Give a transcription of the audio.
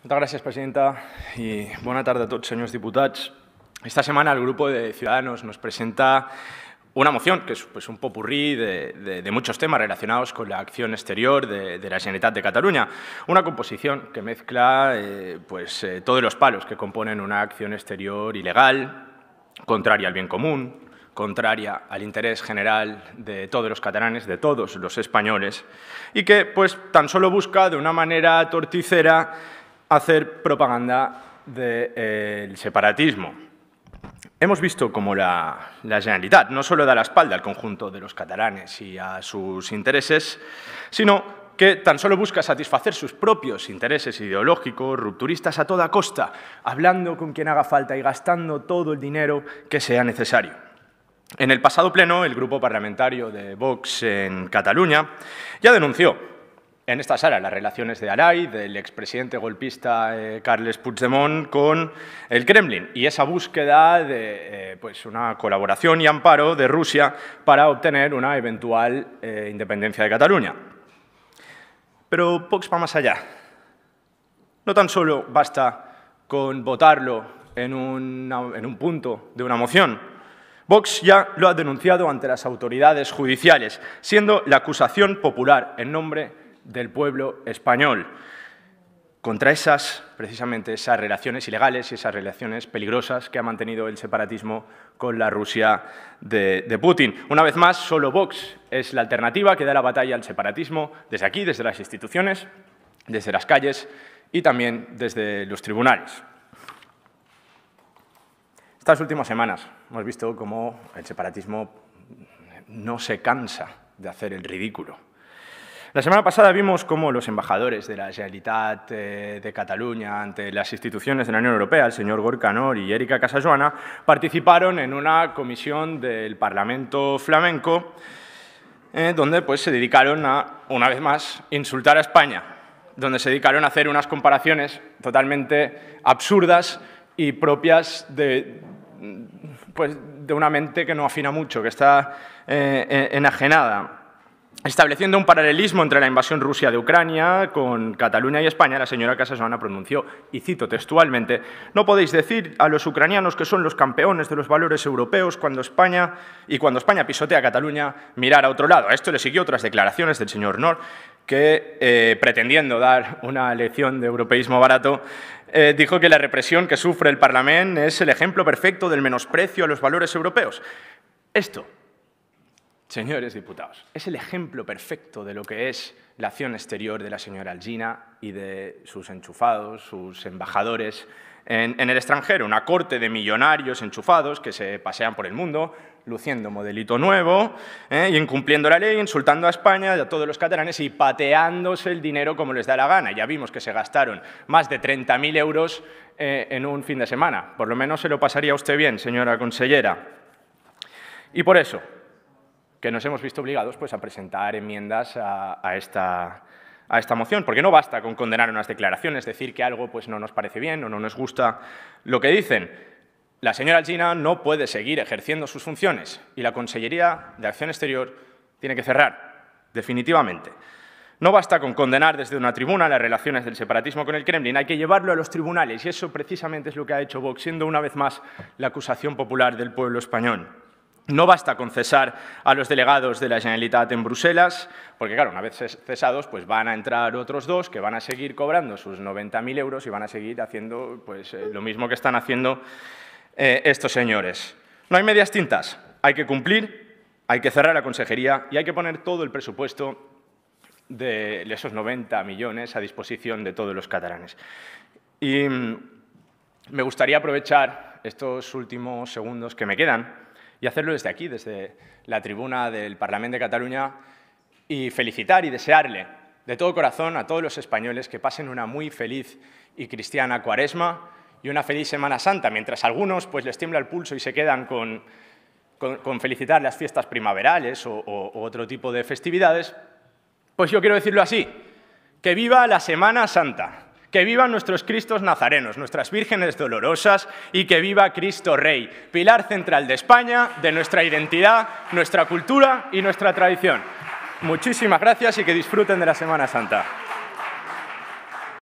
Muchas gracias, presidenta, y buena tarde a todos, señores diputados. Esta semana el grupo de Ciudadanos nos presenta una moción que es pues, un popurrí de, muchos temas relacionados con la acción exterior de, la Generalitat de Cataluña. Una composición que mezcla eh, pues, eh, todos los palos que componen una acción exterior ilegal, contraria al bien común, contraria al interés general de todos los catalanes, de todos los españoles, y que pues, tan solo busca de una manera torticera hacer propaganda del eh, separatismo. Hemos visto cómo la, la no solo da la espalda al conjunto de los catalanes y a sus intereses, sino que tan solo busca satisfacer sus propios intereses ideológicos, rupturistas a toda costa, hablando con quien haga falta y gastando todo el dinero que sea necesario. En el pasado pleno, el grupo parlamentario de Vox en Cataluña ya denunció en esta sala las relaciones de Aray, del expresidente golpista eh, Carles Puigdemont, con el Kremlin y esa búsqueda de eh, pues una colaboración y amparo de Rusia para obtener una eventual eh, independencia de Cataluña. Pero Vox va más allá. No tan solo basta con votarlo en, un punto de una moción, Vox ya lo ha denunciado ante las autoridades judiciales, siendo la acusación popular en nombre del pueblo español contra esas, precisamente, esas relaciones ilegales y esas relaciones peligrosas que ha mantenido el separatismo con la Rusia de, de, Putin. Una vez más, solo Vox es la alternativa que da la batalla al separatismo desde aquí, desde las instituciones, desde las calles y también desde los tribunales. Estas últimas semanas hemos visto cómo el separatismo no se cansa de hacer el ridículo la semana pasada vimos cómo los embajadores de la Generalitat eh, de Cataluña ante las instituciones de la Unión Europea, el señor Gorcanor y Erika Casajuana, participaron en una comisión del Parlamento flamenco eh, donde pues, se dedicaron a, una vez más, insultar a España, donde se dedicaron a hacer unas comparaciones totalmente absurdas y propias de, pues, de una mente que no afina mucho, que está eh, enajenada Estableciendo un paralelismo entre la invasión rusa de Ucrania con Cataluña y España, la señora Casasona pronunció, y cito textualmente, no podéis decir a los ucranianos que son los campeones de los valores europeos cuando España y cuando España pisotea a Cataluña, mirar a otro lado. A esto le siguió otras declaraciones del señor Nord, que, eh, pretendiendo dar una lección de europeísmo barato, eh, dijo que la represión que sufre el Parlamento es el ejemplo perfecto del menosprecio a los valores europeos. Esto Señores diputados, es el ejemplo perfecto de lo que es la acción exterior de la señora Algina y de sus enchufados, sus embajadores en, el extranjero. Una corte de millonarios enchufados que se pasean por el mundo luciendo modelito nuevo ¿eh? y incumpliendo la ley, insultando a España y a todos los catalanes y pateándose el dinero como les da la gana. Ya vimos que se gastaron más de 30.000 euros eh, en un fin de semana. Por lo menos se lo pasaría usted bien, señora consellera. Y por eso, que nos hemos visto obligados pues, a presentar enmiendas a, esta, moción, porque no basta con condenar unas declaraciones, decir que algo pues, no nos parece bien o no nos gusta lo que dicen. La señora Gina no puede seguir ejerciendo sus funciones y la Consellería de Acción Exterior tiene que cerrar, definitivamente. No basta con condenar desde una tribuna las relaciones del separatismo con el Kremlin, hay que llevarlo a los tribunales y eso precisamente es lo que ha hecho Vox, siendo una vez más la acusación popular del pueblo español. No basta con cesar a los delegados de la Generalitat en Bruselas, porque claro, una vez cesados, pues van a entrar otros dos que van a seguir cobrando sus 90.000 euros y van a seguir haciendo pues, eh, lo mismo que están haciendo eh, estos señores. No hay medias tintas, hay que cumplir, hay que cerrar la consejería y hay que poner todo el presupuesto de esos 90 millones a disposición de todos los catalanes. Y mm, me gustaría aprovechar estos últimos segundos que me quedan y hacerlo desde aquí, desde la tribuna del Parlamento de Cataluña, y felicitar y desearle de todo corazón a todos los españoles que pasen una muy feliz y cristiana cuaresma y una feliz Semana Santa, mientras algunos pues, les tiembla el pulso y se quedan con, felicitar las fiestas primaverales o otro tipo de festividades, pues yo quiero decirlo así, que viva la Semana Santa. Que vivan nuestros Cristos nazarenos, nuestras vírgenes dolorosas y que viva Cristo Rey, pilar central de España, de nuestra identidad, nuestra cultura y nuestra tradición. Muchísimas gracias y que disfruten de la Semana Santa.